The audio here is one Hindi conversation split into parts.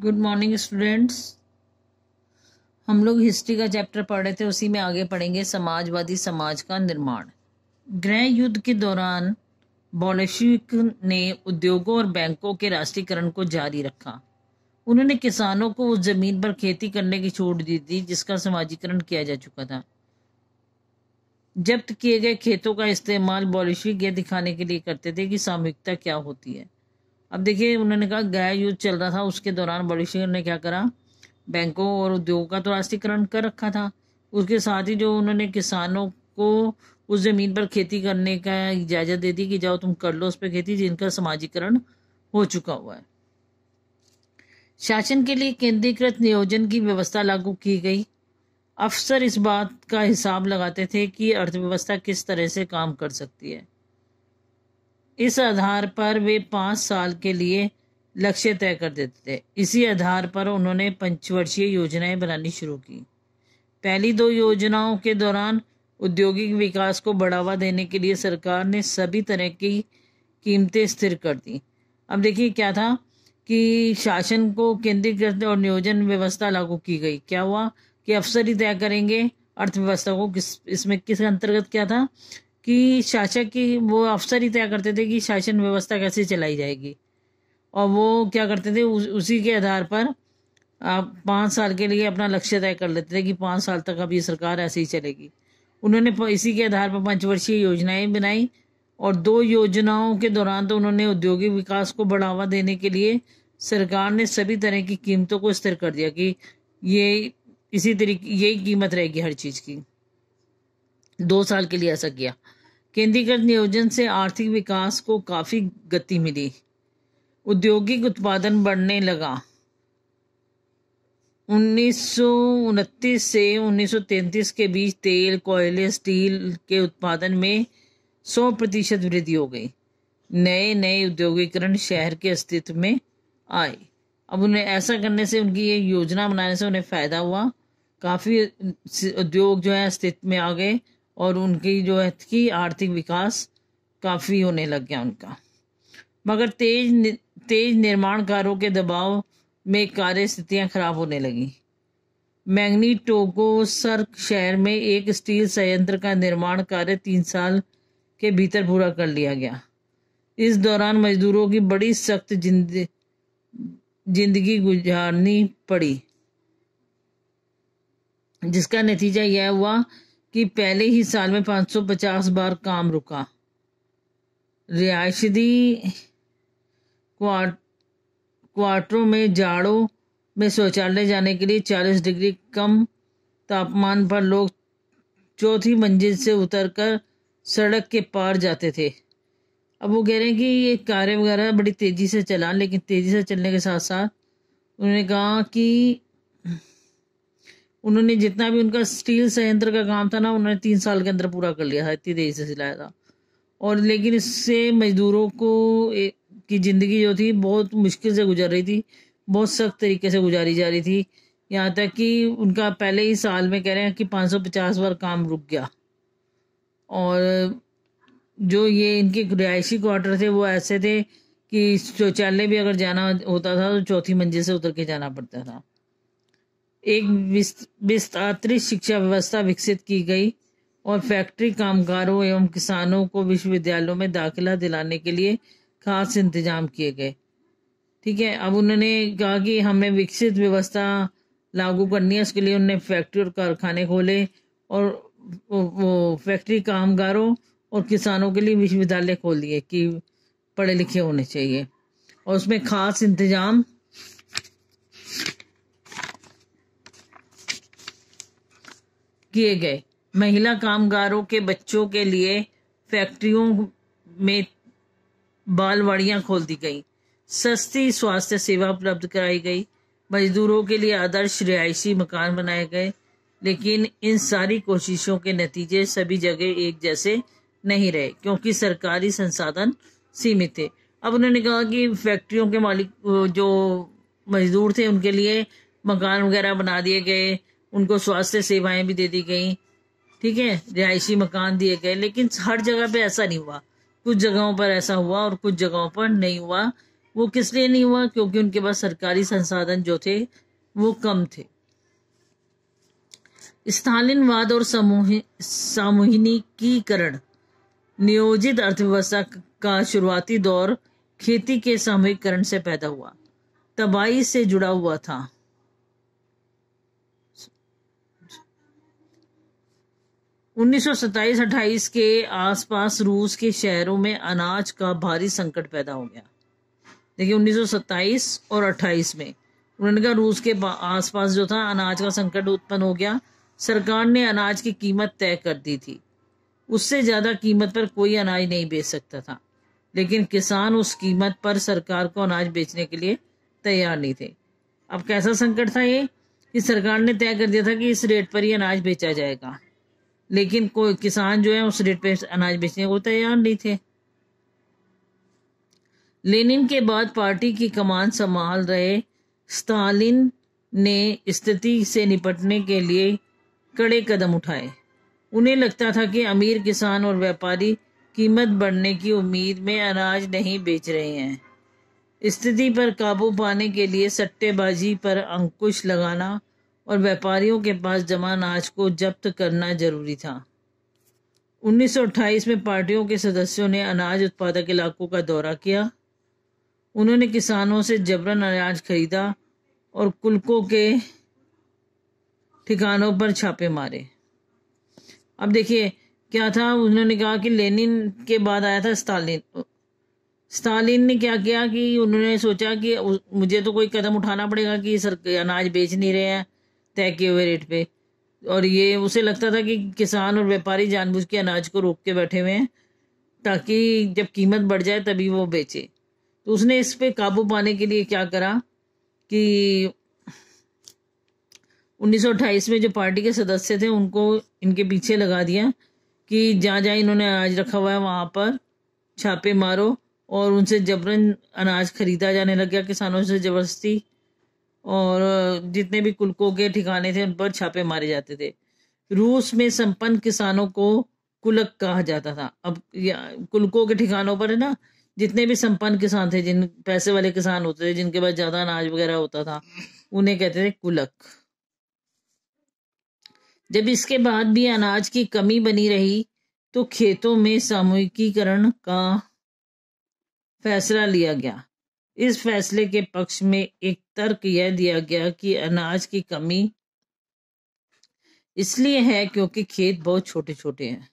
गुड मॉर्निंग स्टूडेंट्स हम लोग हिस्ट्री का चैप्टर पढ़ रहे थे उसी में आगे पढ़ेंगे समाजवादी समाज का निर्माण गृह युद्ध के दौरान बोलेशिक ने उद्योगों और बैंकों के राष्ट्रीयकरण को जारी रखा उन्होंने किसानों को उस जमीन पर खेती करने की छूट दी थी जिसका समाजीकरण किया जा चुका था जब्त किए गए खेतों का इस्तेमाल बोलेशिक यह दिखाने के लिए करते थे कि सामूहिकता क्या होती है अब देखिए उन्होंने कहा गया युद्ध चल रहा था उसके दौरान बड़ी बड़ीशर ने क्या करा बैंकों और उद्योगों का तो राष्ट्रीयकरण कर रखा था उसके साथ ही जो उन्होंने किसानों को उस ज़मीन पर खेती करने का इजाज़त दे दी कि जाओ तुम कर लो उस पर खेती जिनका समाजीकरण हो चुका हुआ है शासन के लिए केंद्रीकृत नियोजन की व्यवस्था लागू की गई अफसर इस बात का हिसाब लगाते थे कि अर्थव्यवस्था किस तरह से काम कर सकती है इस आधार पर वे पाँच साल के लिए लक्ष्य तय कर देते थे इसी आधार पर उन्होंने पंचवर्षीय योजनाएं बनानी शुरू की पहली दो योजनाओं के दौरान औद्योगिक विकास को बढ़ावा देने के लिए सरकार ने सभी तरह की कीमतें स्थिर कर दी अब देखिए क्या था कि शासन को केंद्रीकृत और नियोजन व्यवस्था लागू की गई क्या हुआ कि अफसर ही तय करेंगे अर्थव्यवस्था को किस इसमें किस अंतर्गत क्या था कि शासक की वो अफसर ही तय करते थे कि शासन व्यवस्था कैसे चलाई जाएगी और वो क्या करते थे उस, उसी के आधार पर आप पाँच साल के लिए अपना लक्ष्य तय कर लेते थे कि पाँच साल तक अब ये सरकार ऐसे ही चलेगी उन्होंने इसी के आधार पर पंचवर्षीय योजनाएं बनाई और दो योजनाओं के दौरान तो उन्होंने औद्योगिक विकास को बढ़ावा देने के लिए सरकार ने सभी तरह की कीमतों को स्थिर कर दिया कि ये इसी तरीके यही कीमत रहेगी हर चीज़ की दो साल के लिए ऐसा किया केंद्रीकृत नियोजन से आर्थिक विकास को काफ़ी गति मिली औद्योगिक उत्पादन बढ़ने लगा उन्नीस से 1933 के बीच तेल कोयले स्टील के उत्पादन में 100 प्रतिशत वृद्धि हो गई नए नए उद्योगीकरण शहर के अस्तित्व में आए अब उन्हें ऐसा करने से उनकी ये योजना बनाने से उन्हें फ़ायदा हुआ काफ़ी उद्योग जो है अस्तित्व में आ गए और उनकी जो है कि आर्थिक विकास काफ़ी होने लग गया उनका मगर तेज तेज कार्यों के दबाव में कार्य स्थितियाँ खराब होने लगीं मैंगनी टोगो सर्क शहर में एक स्टील संयंत्र का निर्माण कार्य तीन साल के भीतर पूरा कर लिया गया इस दौरान मजदूरों की बड़ी सख्त जिंद जिंदगी गुजारनी पड़ी जिसका नतीजा यह हुआ कि पहले ही साल में 550 बार काम रुका रिहायशी क्वार्टरों में जाड़ों में शौचालय जाने के लिए 40 डिग्री कम तापमान पर लोग चौथी मंजिल से उतरकर सड़क के पार जाते थे अब वो कह रहे हैं कि ये कारें वगैरह बड़ी तेज़ी से चला लेकिन तेज़ी से चलने के साथ साथ उन्होंने कहा कि उन्होंने जितना भी उनका स्टील संयंत्र का काम था ना उन्होंने तीन साल के अंदर पूरा कर लिया था इतनी देरी से सिलाया था और लेकिन इससे मजदूरों को ए, की ज़िंदगी जो थी बहुत मुश्किल से गुजर रही थी बहुत सख्त तरीके से गुजारी जा रही थी यहाँ तक कि उनका पहले ही साल में कह रहे हैं कि 550 बार काम रुक गया और जो ये इनके रिहायशी क्वार्टर थे वो ऐसे थे कि शौचालय भी अगर जाना होता था तो चौथी मंजिल से उतर के जाना पड़ता था एक विस्तारित शिक्षा व्यवस्था विकसित की गई और फैक्ट्री कामगारों एवं किसानों को विश्वविद्यालयों में दाखिला दिलाने के लिए खास इंतजाम किए गए ठीक है अब उन्होंने कहा कि हमें विकसित व्यवस्था लागू करनी है उसके लिए उन्होंने फैक्ट्री और कारखाने खोले और वो फैक्ट्री कामगारों और किसानों के लिए विश्वविद्यालय खोल दिए कि पढ़े लिखे होने चाहिए और उसमें खास इंतजाम किए गए महिला कामगारों के बच्चों के लिए फैक्ट्रियों में बालवाड़ियाँ खोल दी गई सस्ती स्वास्थ्य सेवा उपलब्ध कराई गई मजदूरों के लिए आदर्श रिहायशी मकान बनाए गए लेकिन इन सारी कोशिशों के नतीजे सभी जगह एक जैसे नहीं रहे क्योंकि सरकारी संसाधन सीमित थे अब उन्होंने कहा कि फैक्ट्रियों के मालिक जो मजदूर थे उनके लिए मकान वगैरह बना दिए गए उनको स्वास्थ्य सेवाएं भी दे दी गई ठीक है रिहायशी मकान दिए गए लेकिन हर जगह पे ऐसा नहीं हुआ कुछ जगहों पर ऐसा हुआ और कुछ जगहों पर नहीं हुआ वो किस लिए नहीं हुआ क्योंकि उनके पास सरकारी संसाधन जो थे वो कम थे वाद और समूह सामूहिकीकरण नियोजित अर्थव्यवस्था का शुरुआती दौर खेती के सामूहिकरण से पैदा हुआ तबाही से जुड़ा हुआ था 1927-28 के आसपास रूस के शहरों में अनाज का भारी संकट पैदा हो गया देखिए 1927 और 28 में उन्होंने कहा रूस के आसपास जो था अनाज का संकट उत्पन्न हो गया सरकार ने अनाज की कीमत तय कर दी थी उससे ज़्यादा कीमत पर कोई अनाज नहीं बेच सकता था लेकिन किसान उस कीमत पर सरकार को अनाज बेचने के लिए तैयार नहीं थे अब कैसा संकट था ये कि सरकार ने तय कर दिया था कि इस रेट पर ही अनाज बेचा जाएगा लेकिन कोई किसान जो है उस रेट पे अनाज बेचने को तैयार नहीं थे लेनिन के बाद पार्टी की कमान संभाल रहे स्टालिन ने स्थिति से निपटने के लिए कड़े कदम उठाए उन्हें लगता था कि अमीर किसान और व्यापारी कीमत बढ़ने की उम्मीद में अनाज नहीं बेच रहे हैं स्थिति पर काबू पाने के लिए सट्टेबाजी पर अंकुश लगाना और व्यापारियों के पास जमा अनाज को जब्त करना जरूरी था 1928 में पार्टियों के सदस्यों ने अनाज उत्पादक इलाकों का दौरा किया उन्होंने किसानों से जबरन अनाज खरीदा और कुलकों के ठिकानों पर छापे मारे अब देखिए क्या था उन्होंने कहा कि लेनिन के बाद आया था स्टालिन स्टालिन ने क्या किया कि उन्होंने सोचा कि मुझे तो कोई कदम उठाना पड़ेगा कि सर अनाज बेच नहीं रहे हैं तय किए हुए रेट पे और ये उसे लगता था कि किसान और व्यापारी जानबूझ के अनाज को रोक के बैठे हुए हैं ताकि जब कीमत बढ़ जाए तभी वो बेचे तो उसने इस पे काबू पाने के लिए क्या करा कि 1928 में जो पार्टी के सदस्य थे उनको इनके पीछे लगा दिया कि जहाँ जहाँ इन्होंने अनाज रखा हुआ है वहाँ पर छापे मारो और उनसे जबरन अनाज खरीदा जाने लग गया किसानों से ज़बरदस्ती और जितने भी कुलकों के ठिकाने थे उन पर छापे मारे जाते थे रूस में संपन्न किसानों को कुलक कहा जाता था अब कुलकों के ठिकानों पर है ना जितने भी संपन्न किसान थे जिन पैसे वाले किसान होते थे जिनके पास ज्यादा अनाज वगैरह होता था उन्हें कहते थे कुलक जब इसके बाद भी अनाज की कमी बनी रही तो खेतों में सामूहिकीकरण का फैसला लिया गया इस फैसले के पक्ष में एक तर्क यह दिया गया कि अनाज की कमी इसलिए है क्योंकि खेत बहुत छोटे छोटे हैं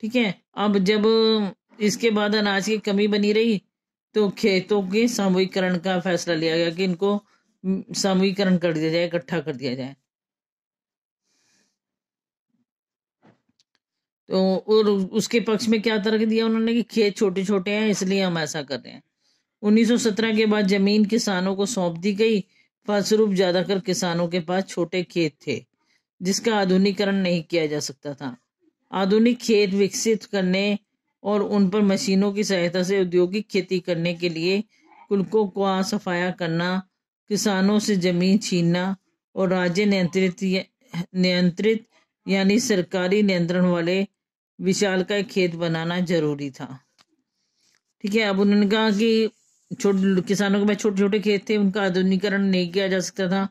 ठीक है अब जब इसके बाद अनाज की कमी बनी रही तो खेतों के सामूहिकरण का फैसला लिया गया कि इनको सामूहिकरण कर दिया जाए इकट्ठा कर दिया जाए तो और उसके पक्ष में क्या तर्क दिया उन्होंने कि खेत छोटे छोटे हैं इसलिए हम ऐसा कर रहे हैं 1917 के बाद जमीन किसानों को सौंप दी गई फलस्वरूप ज्यादातर किसानों के पास छोटे खेत थे जिसका आधुनिकरण नहीं किया जा सकता था आधुनिक खेत विकसित करने और उन पर मशीनों की सहायता से औद्योगिक खेती करने के लिए कुलकों को सफाया करना किसानों से जमीन छीनना और राज्य नियंत्रित नियंत्रित यानी सरकारी नियंत्रण वाले विशाल का खेत बनाना जरूरी था ठीक है अब उन्होंने कहा कि छोटे किसानों के पास छोटे छोटे खेत थे उनका आधुनिकरण नहीं किया जा सकता था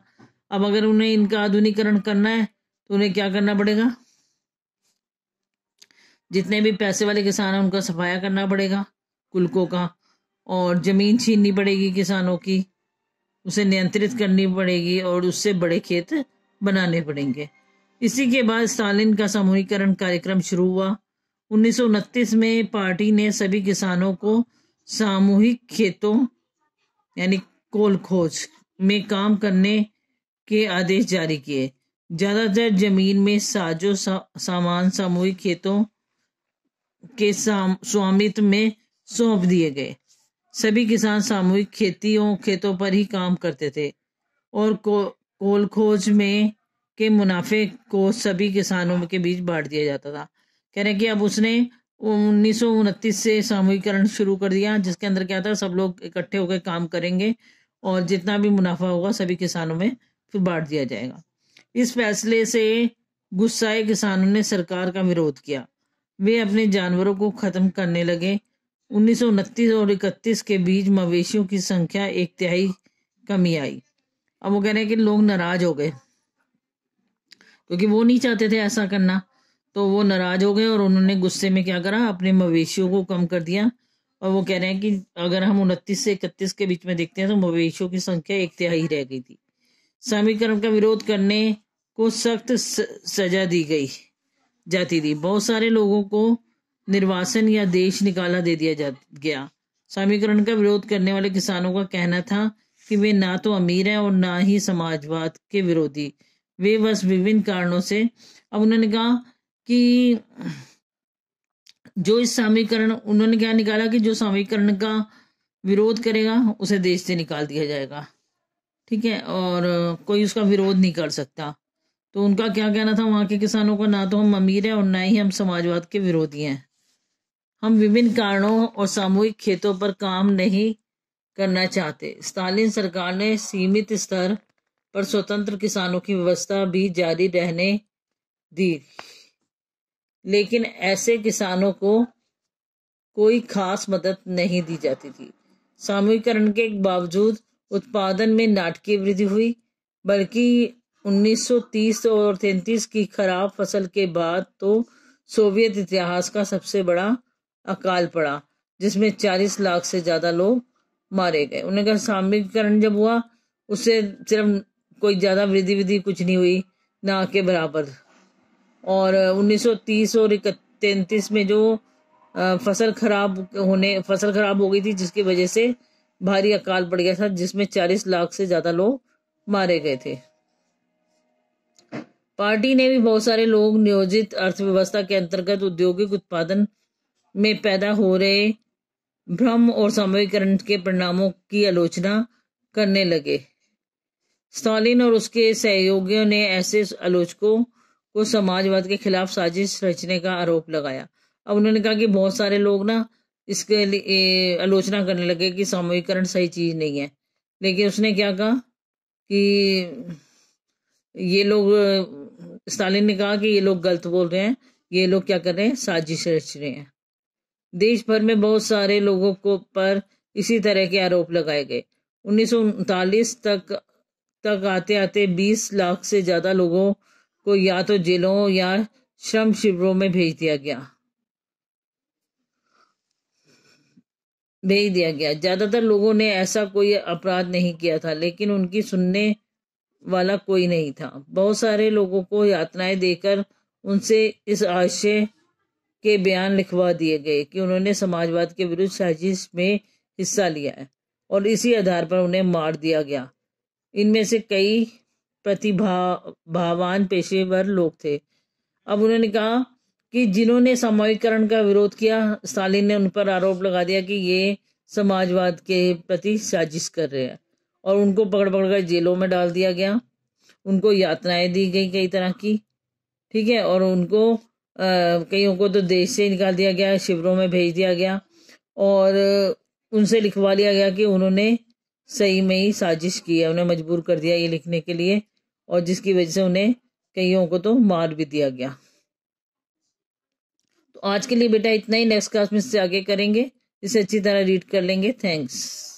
अब अगर उन्हें इनका आधुनिकरण करना है तो उन्हें क्या करना पड़ेगा जितने भी पैसे वाले किसान हैं उनका सफाया करना पड़ेगा कुलकों का और ज़मीन छीननी पड़ेगी किसानों की उसे नियंत्रित करनी पड़ेगी और उससे बड़े खेत बनाने पड़ेंगे इसी के बाद स्टालिन का सामूहिकरण कार्यक्रम शुरू हुआ उन्नीस में पार्टी ने सभी किसानों को सामूहिक खेतों यानी कोल खोज में काम करने के आदेश जारी किए ज़्यादातर जमीन में साजो सा, सामान सामूहिक खेतों के स्वामित्व में सौंप दिए गए सभी किसान सामूहिक खेतियों खेतों पर ही काम करते थे और को, कोल खोज में के मुनाफे को सभी किसानों के बीच बांट दिया जाता था कह रहे कि अब उसने उन्नीस से सामूहिकरण शुरू कर दिया जिसके अंदर क्या था सब लोग इकट्ठे होकर काम करेंगे और जितना भी मुनाफा होगा सभी किसानों में फिर बांट दिया जाएगा इस फैसले से गुस्साए किसानों ने सरकार का विरोध किया वे अपने जानवरों को खत्म करने लगे उन्नीस और इकतीस के बीच मवेशियों की संख्या एक तिहाई कमी आई अब वो कह रहे हैं कि लोग नाराज हो गए क्योंकि वो नहीं चाहते थे ऐसा करना तो वो नाराज हो गए और उन्होंने गुस्से में क्या करा अपने मवेशियों को कम कर दिया और वो कह रहे हैं कि अगर हम उनतीस से इकतीस के बीच में देखते हैं तो मवेशियों की संख्या एक तिहाई रह गई थी समीकरण का विरोध करने को सख्त सजा दी गई जाती थी बहुत सारे लोगों को निर्वासन या देश निकाला दे दिया जा गया समीकरण का विरोध करने वाले किसानों का कहना था कि वे ना तो अमीर हैं और ना ही समाजवाद के विरोधी वे बस विभिन्न कारणों से अब उन्होंने कहा कि जो इस समीकरण उन्होंने क्या निकाला कि जो समीकरण का विरोध करेगा उसे देश से निकाल दिया जाएगा ठीक है और कोई उसका विरोध नहीं कर सकता तो उनका क्या कहना था वहाँ के किसानों का ना तो हम अमीर हैं और ना ही हम समाजवाद के विरोधी हैं हम विभिन्न कारणों और सामूहिक खेतों पर काम नहीं करना चाहते स्टालिन सरकार ने सीमित स्तर पर स्वतंत्र किसानों की व्यवस्था भी जारी रहने दी लेकिन ऐसे किसानों को कोई खास मदद नहीं दी जाती थी सामूहिकरण के बावजूद उत्पादन में नाटकीय वृद्धि हुई बल्कि 1930 और 33 की खराब फसल के बाद तो सोवियत इतिहास का सबसे बड़ा अकाल पड़ा जिसमें 40 लाख से ज़्यादा लोग मारे गए उन्हें कहा सामूहिकरण जब हुआ उससे सिर्फ कोई ज़्यादा वृद्धि वृद्धि कुछ नहीं हुई ना के बराबर और 1930 और तैतीस में जो फसल खराब होने फसल खराब हो गई थी जिसकी वजह से भारी अकाल पड़ गया था जिसमें 40 लाख से ज़्यादा लोग मारे गए थे पार्टी ने भी बहुत सारे लोग नियोजित अर्थव्यवस्था के अंतर्गत औद्योगिक उत्पादन में पैदा हो रहे भ्रम और सामूहिकरण के परिणामों की आलोचना करने लगे स्टालिन और उसके सहयोगियों ने ऐसे आलोचकों को समाजवाद के खिलाफ साजिश रचने का आरोप लगाया अब उन्होंने कहा कि बहुत सारे लोग ना इसके लिए आलोचना करने लगे कि सामूहिकरण सही चीज नहीं है लेकिन उसने क्या कहा कि ये लोग स्टालिन ने कहा कि ये लोग गलत बोल रहे हैं ये लोग क्या कर रहे हैं साजिश रच रहे हैं देश भर में बहुत सारे लोगों को पर इसी तरह के आरोप लगाए गए उन्नीस तक तक आते आते 20 लाख से ज्यादा लोगों को या तो जेलों या श्रम शिविरों में भेज दिया गया भेज दिया गया ज्यादातर लोगों ने ऐसा कोई अपराध नहीं किया था लेकिन उनकी सुनने वाला कोई नहीं था बहुत सारे लोगों को यातनाएं देकर उनसे इस आशय के बयान लिखवा दिए गए कि उन्होंने समाजवाद के विरुद्ध साजिश में हिस्सा लिया है और इसी आधार पर उन्हें मार दिया गया इनमें से कई प्रतिभावान पेशेवर लोग थे अब उन्होंने कहा कि जिन्होंने सामूहिकरण का विरोध किया स्टालिन ने उन पर आरोप लगा दिया कि ये समाजवाद के प्रति साजिश कर रहे हैं और उनको पकड़ पकड़ कर जेलों में डाल दिया गया उनको यातनाएं दी गई कई तरह की ठीक है और उनको कईयों को तो देश से निकाल दिया गया शिविरों में भेज दिया गया और उनसे लिखवा लिया गया कि उन्होंने सही में ही साजिश की है उन्हें मजबूर कर दिया ये लिखने के लिए और जिसकी वजह से उन्हें कईयों को तो मार भी दिया गया तो आज के लिए बेटा इतना ही नेक्स्ट क्लास में इससे आगे करेंगे इसे अच्छी तरह रीड कर लेंगे थैंक्स